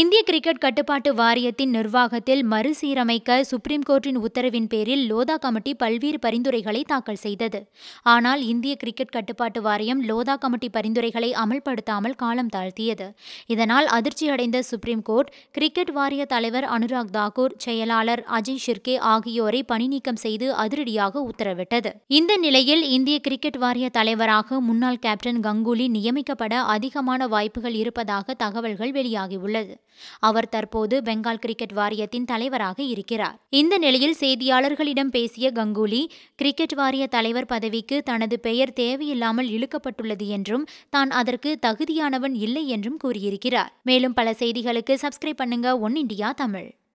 இந்திய கிரிக்கெட் கட்டுப்பாட்டு வாரியத்தின் நிர்வாகத்தில் மறுசீரமைக்க சுப்ரீம் கோர்ட்டின் உத்தரவின் பேரில் லோதா கமிட்டி பல்வேறு பரிந்துரைகளை தாக்கல் செய்தது ஆனால் இந்திய கிரிக்கெட் கட்டுப்பாட்டு வாரியம் லோதா கமிட்டி பரிந்துரைகளை அமல்படுத்தாமல் காலம் தாழ்த்தியது இதனால் அதிர்ச்சியடைந்த சுப்ரீம் கோர்ட் கிரிக்கெட் வாரிய தலைவர் அனுராக் தாக்கூர் செயலாளர் அஜய் ஷிர்கே ஆகியோரை பணிநீக்கம் செய்து அதிரடியாக உத்தரவிட்டது இந்த நிலையில் இந்திய கிரிக்கெட் வாரிய தலைவராக முன்னாள் கேப்டன் கங்குலி நியமிக்கப்பட அதிகமான வாய்ப்புகள் இருப்பதாக தகவல்கள் வெளியாகியுள்ளது அவர் தற்போது பெங்கால் கிரிக்கெட் வாரியத்தின் தலைவராக இருக்கிறார் இந்த நிலையில் செய்தியாளர்களிடம் பேசிய கங்குலி கிரிக்கெட் வாரிய தலைவர் பதவிக்கு தனது பெயர் தேவையில்லாமல் இழுக்கப்பட்டுள்ளது என்றும் தான் அதற்கு தகுதியானவன் இல்லை என்றும் கூறியிருக்கிறார் மேலும் பல செய்திகளுக்கு சப்ஸ்கிரைப் பண்ணுங்க ஒன் இண்டியா தமிழ்